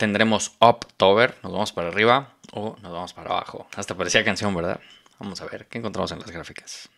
tendremos tover, nos vamos para arriba o nos vamos para abajo. Hasta parecía canción, ¿verdad? Vamos a ver qué encontramos en las gráficas.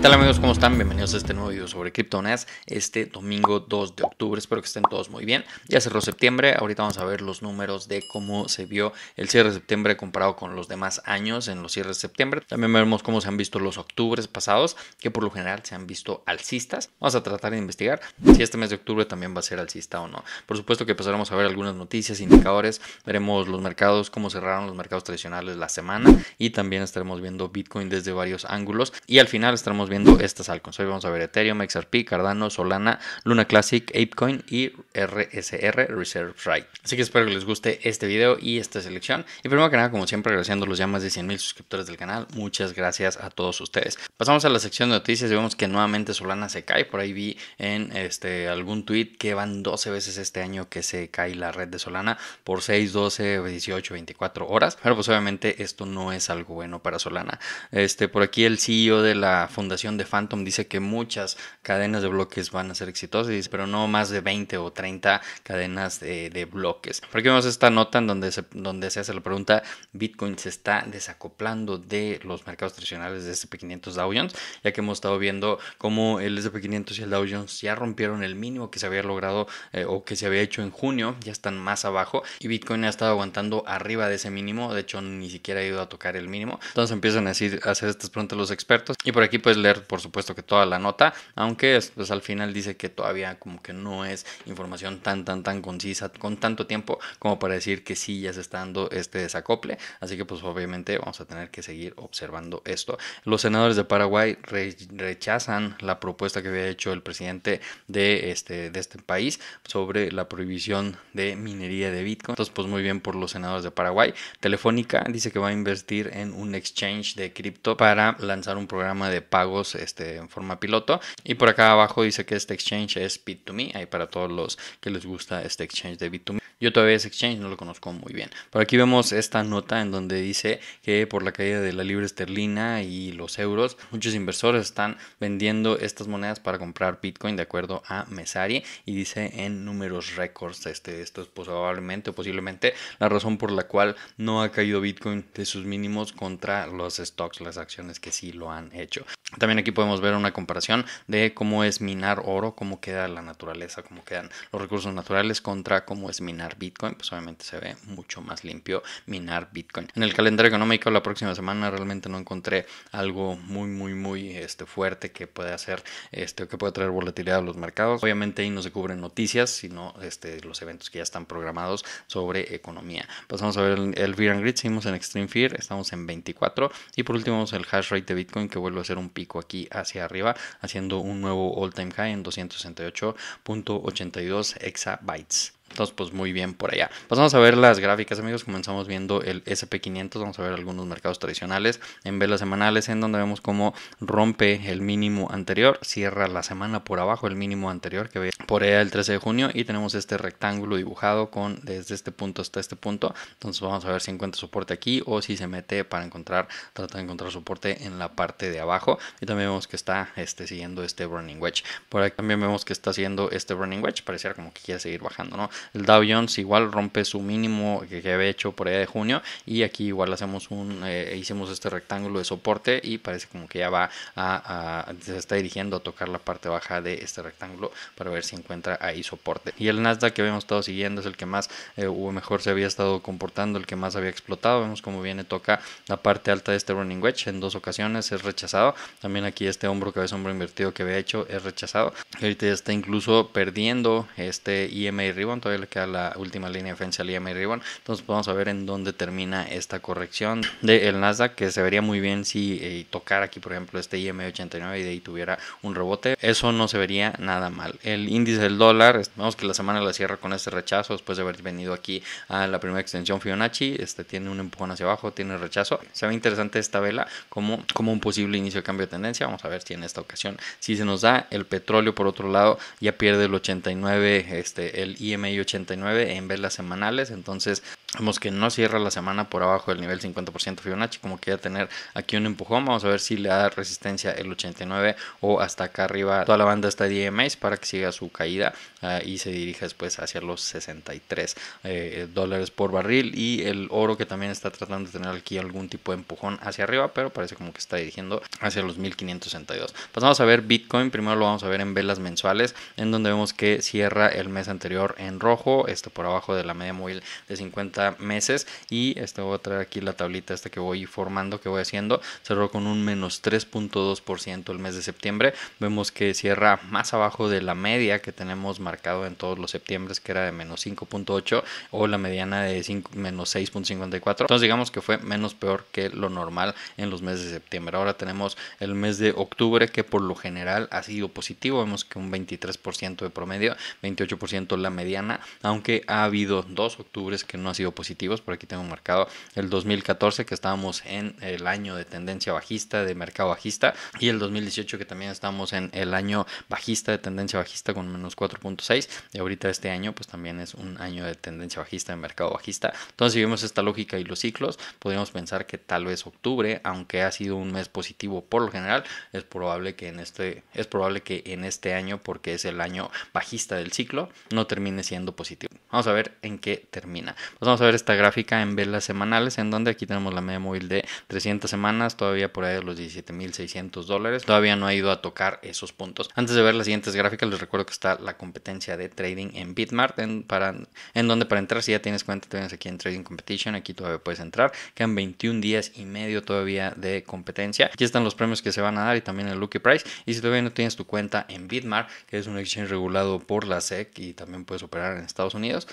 ¿Qué amigos? ¿Cómo están? Bienvenidos a este nuevo video sobre criptomonedas. Este domingo 2 de octubre, espero que estén todos muy bien. Ya cerró septiembre, ahorita vamos a ver los números de cómo se vio el cierre de septiembre comparado con los demás años en los cierres de septiembre. También veremos cómo se han visto los octubres pasados, que por lo general se han visto alcistas. Vamos a tratar de investigar si este mes de octubre también va a ser alcista o no. Por supuesto que pasaremos a ver algunas noticias, indicadores, veremos los mercados, cómo cerraron los mercados tradicionales la semana y también estaremos viendo Bitcoin desde varios ángulos y al final estaremos viendo estas altcoins. Hoy vamos a ver Ethereum, XRP, Cardano, Solana, Luna Classic, Apecoin y RSR Reserve Right. Así que espero que les guste este video y esta selección. Y primero que nada, como siempre, agradeciendo los ya más de mil suscriptores del canal. Muchas gracias a todos ustedes. Pasamos a la sección de noticias y vemos que nuevamente Solana se cae. Por ahí vi en este, algún tweet que van 12 veces este año que se cae la red de Solana por 6, 12, 18, 24 horas. Pero pues obviamente esto no es algo bueno para Solana. Este, por aquí el CEO de la fundación de Phantom dice que muchas cadenas de bloques van a ser exitosas, pero no más de 20 o 30 cadenas de, bloques. bloques. aquí vemos esta nota en donde se, donde se hace la pregunta, Bitcoin se está desacoplando de los mercados tradicionales de SP500 Dow Jones, ya que hemos estado viendo cómo el SP500 y el Dow Jones ya rompieron el mínimo que se había logrado eh, o que se había hecho en junio, ya están más abajo y Bitcoin ha estado aguantando arriba de ese mínimo, de hecho ni siquiera ha ido a tocar el mínimo. Entonces empiezan a, a hacer estas preguntas los expertos y por aquí pues le por supuesto, que toda la nota, aunque pues al final dice que todavía como que no es información tan, tan, tan concisa, con tanto tiempo como para decir que sí ya se está dando este desacople. Así que pues obviamente vamos a tener que seguir observando esto. Los senadores de Paraguay rechazan la propuesta que había hecho el presidente de este, de este país sobre la prohibición de minería de Bitcoin. Entonces pues muy bien por los senadores de Paraguay. Telefónica dice que va a invertir en un exchange de cripto para lanzar un programa de pagos este, en forma piloto. Y por acá abajo dice que este exchange es Bit2Me, hay para todos los que les gusta este exchange de Bit2Me. Yo todavía ese exchange no lo conozco muy bien. por aquí vemos esta nota en donde dice que por la caída de la libra esterlina y los euros, muchos inversores están vendiendo estas monedas para comprar Bitcoin de acuerdo a Mesari y dice en números récords. Este, esto es pues, probablemente posiblemente la razón por la cual no ha caído Bitcoin de sus mínimos contra los stocks, las acciones que sí lo han hecho. También aquí podemos ver una comparación de cómo es minar oro, cómo queda la naturaleza, cómo quedan los recursos naturales contra cómo es minar Bitcoin. Pues obviamente se ve mucho más limpio minar Bitcoin. En el calendario económico la próxima semana realmente no encontré algo muy, muy, muy este, fuerte que pueda hacer, este, que pueda traer volatilidad a los mercados. Obviamente ahí no se cubren noticias, sino este, los eventos que ya están programados sobre economía. Pasamos a ver el, el Fear and Grid, seguimos en Extreme Fear, estamos en 24 y por último el hash rate de Bitcoin que vuelve a ser un pico aquí hacia arriba, haciendo un nuevo all time high en 268.82 exabytes. Entonces, pues muy bien por allá. Pasamos pues, a ver las gráficas, amigos. Comenzamos viendo el SP500. Vamos a ver algunos mercados tradicionales en velas semanales, en donde vemos cómo rompe el mínimo anterior, cierra la semana por abajo el mínimo anterior que veía por allá el 13 de junio. Y tenemos este rectángulo dibujado con desde este punto hasta este punto. Entonces, vamos a ver si encuentra soporte aquí o si se mete para encontrar, trata de encontrar soporte en la parte de abajo. Y también vemos que está este, siguiendo este Burning Wedge. Por aquí también vemos que está haciendo este Burning Wedge. Pareciera como que quiere seguir bajando, ¿no? El Dow Jones igual rompe su mínimo que, había hecho por allá de junio y aquí igual hacemos un, eh, hicimos este rectángulo de soporte y parece como que ya va a, se está dirigiendo a tocar la parte baja de este rectángulo para ver si encuentra ahí soporte. Y el Nasdaq que habíamos estado siguiendo es el que más eh, o mejor se había estado comportando, el que más había explotado. Vemos como viene toca la parte alta de este running wedge en dos ocasiones es rechazado. También aquí este hombro cabeza hombro invertido que había hecho es rechazado. Ahorita ya está incluso perdiendo este e IMA ribbon le queda la última línea de defensa al IMI Ribbon. Entonces vamos a ver en dónde termina esta corrección del de Nasdaq, que se vería muy bien si eh, tocar aquí, por ejemplo, este IM89 e y de ahí tuviera un rebote. Eso no se vería nada mal. El índice del dólar, vemos que la semana la cierra con este rechazo después de haber venido aquí a la primera extensión Fibonacci. Este tiene un empujón hacia abajo, tiene rechazo. Se ve interesante esta vela como, como un posible inicio de cambio de tendencia. Vamos a ver si en esta ocasión, si se nos da el petróleo, por otro lado, ya pierde el 89, este, el IMI 89 en velas semanales. Entonces, vemos que no cierra la semana por abajo del nivel 50% Fibonacci, como que ya tener aquí un empujón. Vamos a ver si le da resistencia el 89 o hasta acá arriba toda la banda está DMAs e para que siga su caída ah, y se dirija después hacia los 63 eh, dólares por barril. Y el oro que también está tratando de tener aquí algún tipo de empujón hacia arriba, pero parece como que está dirigiendo hacia los 1562. Pasamos pues a ver Bitcoin. Primero lo vamos a ver en velas mensuales, en donde vemos que cierra el mes anterior en rojo rojo, esto por abajo de la media móvil de 50 meses y esta voy a traer aquí la tablita esta que voy formando, que voy haciendo, cerró con un menos 3.2% el mes de septiembre, vemos que cierra más abajo de la media que tenemos marcado en todos los septiembre que era de menos 5.8 o la mediana de menos 6.54, entonces digamos que fue menos peor que lo normal en los meses de septiembre, ahora tenemos el mes de octubre que por lo general ha sido positivo, vemos que un 23% de promedio, 28% la mediana, aunque ha habido dos octubres que no han sido positivos, por aquí tengo marcado el 2014 que estábamos en el año de tendencia bajista, de mercado bajista, y el 2018 que también estamos en el año bajista, de tendencia bajista con menos 4.6, y ahorita este año pues también es un año de tendencia bajista, de mercado bajista. Entonces si vemos esta lógica y los ciclos, podríamos pensar que tal vez octubre, aunque ha sido un mes positivo por lo general, es probable que en este, es probable que en este año, porque es el año bajista del ciclo, no termine siendo positivo. Vamos a ver en qué termina. Pues vamos a ver esta gráfica en velas semanales, en donde aquí tenemos la media móvil de 300 semanas, todavía por ahí de los 17.600 dólares. Todavía no ha ido a tocar esos puntos. Antes de ver las siguientes gráficas, les recuerdo que está la competencia de trading en Bitmart, en, para, en donde para entrar, si ya tienes cuenta, te vienes aquí en Trading Competition, aquí todavía puedes entrar. Quedan 21 días y medio todavía de competencia. Aquí están los premios que se van a dar y también el Lucky Price. Y si todavía no tienes tu cuenta en Bitmart, que es un exchange regulado por la SEC y también puedes operar en en Estados Unidos.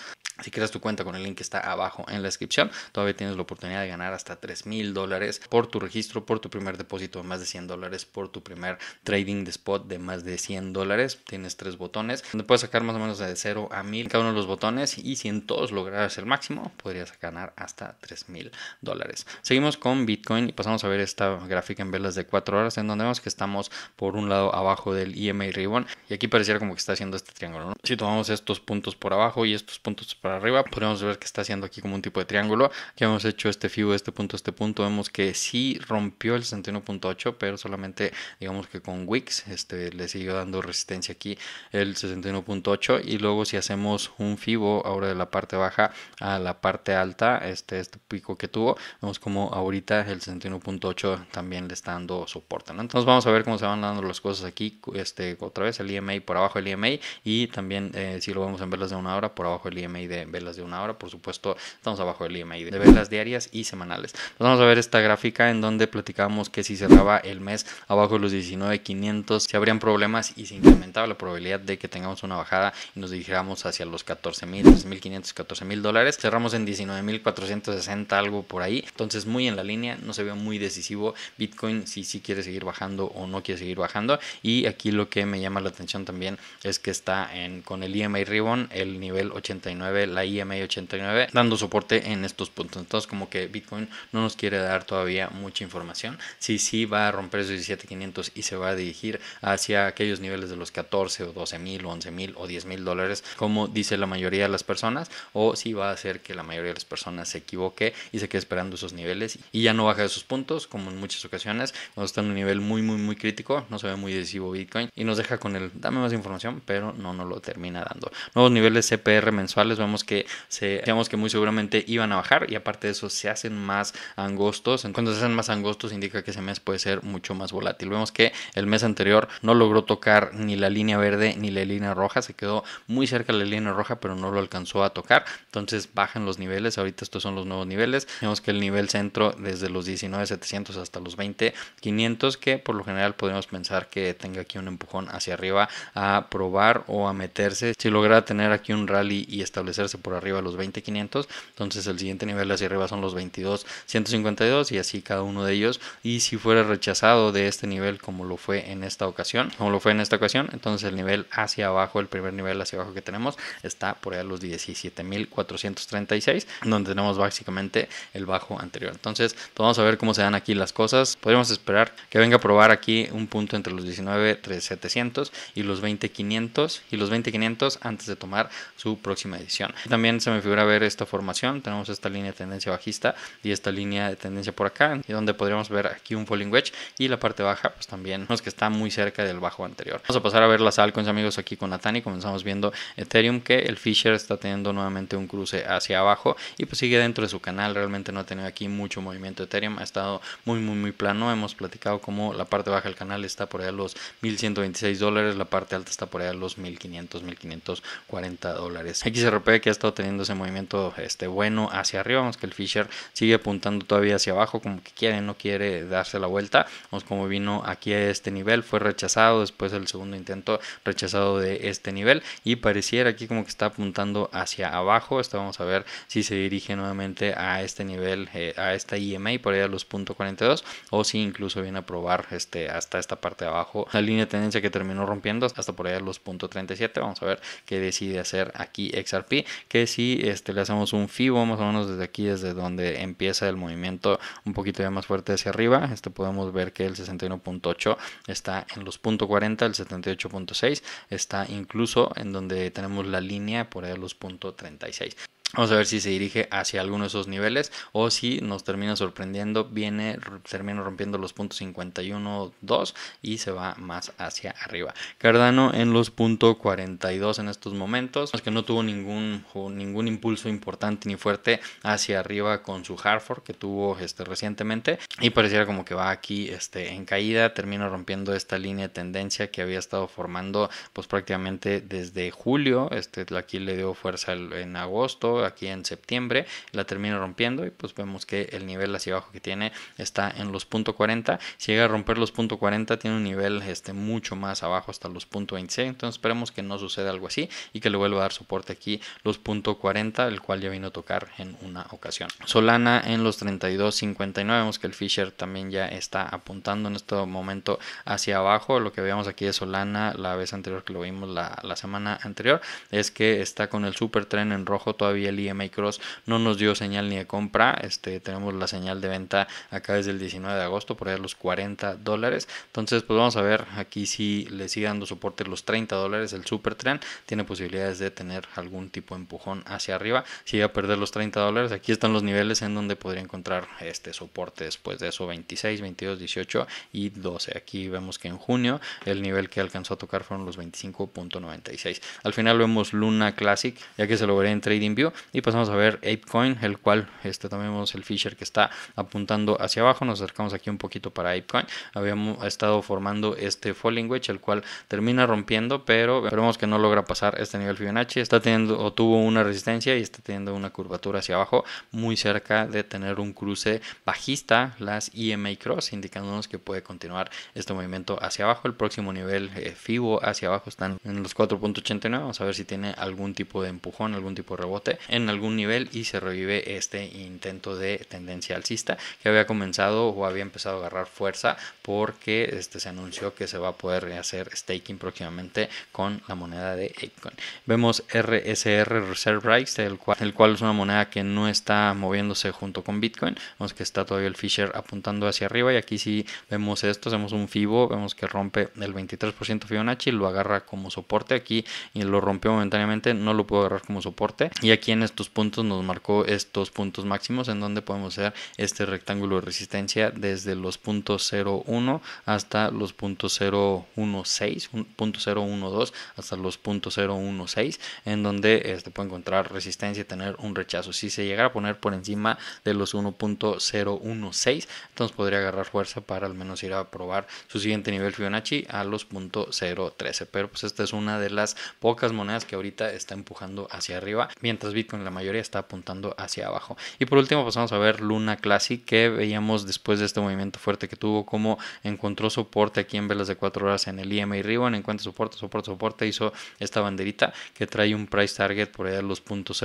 Si creas tu cuenta con el link que está abajo en la descripción, todavía tienes la oportunidad de ganar hasta tres mil dólares por tu registro, por tu primer depósito de más de 100 dólares, por tu primer trading de spot de más de 100 dólares. Tienes tres botones donde puedes sacar más o menos de 0 a 1000 cada uno de los botones y si en todos logras el máximo, podrías ganar hasta tres mil dólares. Seguimos con Bitcoin y pasamos a ver esta gráfica en velas de 4 horas en donde vemos que estamos por un lado abajo del EMA Ribbon y aquí pareciera como que está haciendo este triángulo. Si tomamos estos puntos por abajo, abajo y estos puntos para arriba, podemos ver que está haciendo aquí como un tipo de triángulo. ya hemos hecho este FIBO, este punto, este punto. Vemos que si rompió el 61.8, pero solamente digamos que con Wix este, le siguió dando resistencia aquí el 61.8. Y luego si hacemos un FIBO ahora de la parte baja a la parte alta, este, este pico que tuvo, vemos como ahorita el 61.8 también le está dando soporte. Entonces vamos a ver cómo se van dando las cosas aquí. Este, otra vez el EMA por abajo, el EMA y también eh, si lo vamos a las de una hora, por abajo el IMI e de velas de una hora, por supuesto estamos abajo del IMI e de velas diarias y semanales. vamos a ver esta gráfica en donde platicamos que si cerraba el mes abajo de los 19.500 se habrían problemas y se incrementaba la probabilidad de que tengamos una bajada y nos dirijamos hacia los 14.000, 13.500, 14.000 dólares. Cerramos en 19.460 algo por ahí, entonces muy en la línea, no se ve muy decisivo Bitcoin si sí quiere seguir bajando o no quiere seguir bajando y aquí lo que me llama la atención también es que está en con el IMI e Ribbon el el nivel 89, la IMA 89, dando soporte en estos puntos. Entonces, como que Bitcoin no nos quiere dar todavía mucha información. Sí, sí va a romper esos 17500 y se va a dirigir hacia aquellos niveles de los 14 o 12 mil o 11 mil o 10 mil dólares, como dice la mayoría de las personas, o si va a hacer que la mayoría de las personas se equivoque y se quede esperando esos niveles y ya no baja de esos puntos, como en muchas ocasiones, cuando está en un nivel muy, muy, muy crítico, no se ve muy decisivo Bitcoin y nos deja con el dame más información, pero no nos lo termina dando. Nuevos niveles CPR mensuales, vemos que se, digamos que muy seguramente iban a bajar y aparte de eso se hacen más angostos. Cuando se hacen más angostos indica que ese mes puede ser mucho más volátil. Vemos que el mes anterior no logró tocar ni la línea verde ni la línea roja, se quedó muy cerca de la línea roja pero no lo alcanzó a tocar. Entonces bajan los niveles, ahorita estos son los nuevos niveles. Vemos que el nivel centro desde los 19.700 hasta los 20.500 que por lo general podemos pensar que tenga aquí un empujón hacia arriba a probar o a meterse. Si logra tener aquí un rally y establecerse por arriba los 20.500. Entonces el siguiente nivel hacia arriba son los 22.152 y así cada uno de ellos. Y si fuera rechazado de este nivel como lo fue en esta ocasión, como lo fue en esta ocasión, entonces el nivel hacia abajo, el primer nivel hacia abajo que tenemos está por allá los 17.436, donde tenemos básicamente el bajo anterior. Entonces pues vamos a ver cómo se dan aquí las cosas. Podríamos esperar que venga a probar aquí un punto entre los 19.700 y los 20.500 y los 20.500 antes de tomar su próxima edición. También se me figura ver esta formación, tenemos esta línea de tendencia bajista y esta línea de tendencia por acá, y donde podríamos ver aquí un falling wedge y la parte baja, pues también nos que está muy cerca del bajo anterior. Vamos a pasar a ver las altcoins amigos aquí con Natani, comenzamos viendo Ethereum que el Fisher está teniendo nuevamente un cruce hacia abajo y pues sigue dentro de su canal, realmente no ha tenido aquí mucho movimiento Ethereum, ha estado muy muy muy plano, hemos platicado cómo la parte baja del canal está por allá a los 1126 dólares, la parte alta está por allá a los 1500, 1540 dólares. XRP que ha estado teniendo ese movimiento este, bueno hacia arriba, vamos que el Fisher sigue apuntando todavía hacia abajo, como que quiere, no quiere darse la vuelta, vamos como vino aquí a este nivel, fue rechazado, después del segundo intento rechazado de este nivel y pareciera aquí como que está apuntando hacia abajo, esto vamos a ver si se dirige nuevamente a este nivel, eh, a esta IMA por ahí a los .42 o si incluso viene a probar este, hasta esta parte de abajo, la línea de tendencia que terminó rompiendo hasta por ahí a los .37, vamos a ver qué decide hacer aquí XRP, que si este, le hacemos un FIBO más o menos desde aquí, desde donde empieza el movimiento un poquito ya más fuerte hacia arriba, este, podemos ver que el 61.8 está en los .40, el 78.6 está incluso en donde tenemos la línea por ahí los .36. Vamos a ver si se dirige hacia alguno de esos niveles o si nos termina sorprendiendo, viene, termina rompiendo los puntos 51, 2 y se va más hacia arriba. Cardano en los puntos 42 en estos momentos, es que no tuvo ningún, ningún impulso importante ni fuerte hacia arriba con su Harford que tuvo este, recientemente y pareciera como que va aquí este, en caída, termina rompiendo esta línea de tendencia que había estado formando pues prácticamente desde julio, este, aquí le dio fuerza en agosto aquí en septiembre, la termina rompiendo y pues vemos que el nivel hacia abajo que tiene está en los .40, si llega a romper los .40 tiene un nivel este, mucho más abajo hasta los punto .26, entonces esperemos que no suceda algo así y que le vuelva a dar soporte aquí los .40, el cual ya vino a tocar en una ocasión. Solana en los 32.59, vemos que el Fisher también ya está apuntando en este momento hacia abajo, lo que veamos aquí de Solana la vez anterior que lo vimos la, la semana anterior, es que está con el super tren en rojo todavía el EMA Cross no nos dio señal ni de compra, este, tenemos la señal de venta acá desde el 19 de agosto por allá los 40 dólares, entonces pues vamos a ver aquí si le sigue dando soporte los 30 dólares, el super tiene posibilidades de tener algún tipo de empujón hacia arriba, si llega a perder los 30 dólares, aquí están los niveles en donde podría encontrar este soporte después de eso, 26, 22, 18 y 12, aquí vemos que en junio el nivel que alcanzó a tocar fueron los 25.96, al final vemos Luna Classic, ya que se lo veré en view y pasamos pues a ver ApeCoin, el cual este, también vemos el Fisher que está apuntando hacia abajo, nos acercamos aquí un poquito para ApeCoin, habíamos estado formando este Falling Wedge, el cual termina rompiendo, pero vemos que no logra pasar este nivel Fibonacci, está teniendo o tuvo una resistencia y está teniendo una curvatura hacia abajo, muy cerca de tener un cruce bajista, las EMA Cross, indicándonos que puede continuar este movimiento hacia abajo, el próximo nivel eh, FIBO hacia abajo están en los 4.89, vamos a ver si tiene algún tipo de empujón, algún tipo de rebote, en algún nivel y se revive este intento de tendencia alcista que había comenzado o había empezado a agarrar fuerza porque este, se anunció que se va a poder hacer staking próximamente con la moneda de Bitcoin, Vemos RSR Reserve Rights, el cual, es una moneda que no está moviéndose junto con Bitcoin, vemos que está todavía el Fisher apuntando hacia arriba y aquí si vemos esto, hacemos un FIBO, vemos que rompe el 23% Fibonacci, lo agarra como soporte aquí y lo rompió momentáneamente, no lo puedo agarrar como soporte y aquí en en estos puntos nos marcó estos puntos máximos en donde podemos hacer este rectángulo de resistencia desde los puntos 0.1 hasta los puntos 0.16, hasta los puntos 0.16 en donde este puede encontrar resistencia y tener un rechazo. Si se llegara a poner por encima de los 1.016, entonces podría agarrar fuerza para al menos ir a probar su siguiente nivel Fibonacci a los .013. Pero pues esta es una de las pocas monedas que ahorita está empujando hacia arriba. Mientras Bitcoin con la mayoría está apuntando hacia abajo. Y por último pasamos a ver Luna Classic, que veíamos después de este movimiento fuerte que tuvo, como encontró soporte aquí en velas de 4 horas en el IMA e y Ribbon, encuentra soporte, soporte, soporte, hizo esta banderita que trae un price target por allá los puntos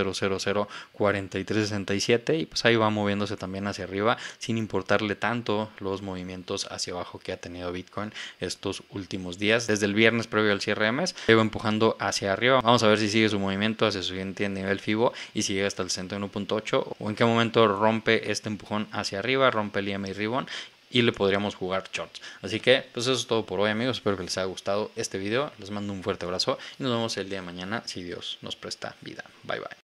y pues ahí va moviéndose también hacia arriba sin importarle tanto los movimientos hacia abajo que ha tenido Bitcoin estos últimos días. Desde el viernes previo al cierre de mes, lleva empujando hacia arriba. Vamos a ver si sigue su movimiento hacia su siguiente nivel FIBO y si llega hasta el centro 1.8 o en qué momento rompe este empujón hacia arriba, rompe el IMA y ribón y le podríamos jugar shorts. Así que, pues eso es todo por hoy, amigos. Espero que les haya gustado este video. Les mando un fuerte abrazo y nos vemos el día de mañana si Dios nos presta vida. Bye bye.